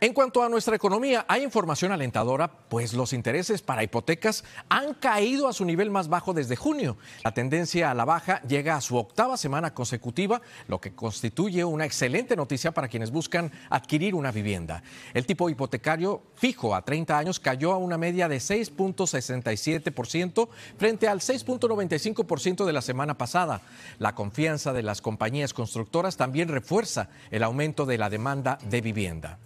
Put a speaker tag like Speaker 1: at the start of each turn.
Speaker 1: En cuanto a nuestra economía, hay información alentadora, pues los intereses para hipotecas han caído a su nivel más bajo desde junio. La tendencia a la baja llega a su octava semana consecutiva, lo que constituye una excelente noticia para quienes buscan adquirir una vivienda. El tipo hipotecario fijo a 30 años cayó a una media de 6.67% frente al 6.95% de la semana pasada. La confianza de las compañías constructoras también refuerza el aumento de la demanda de vivienda.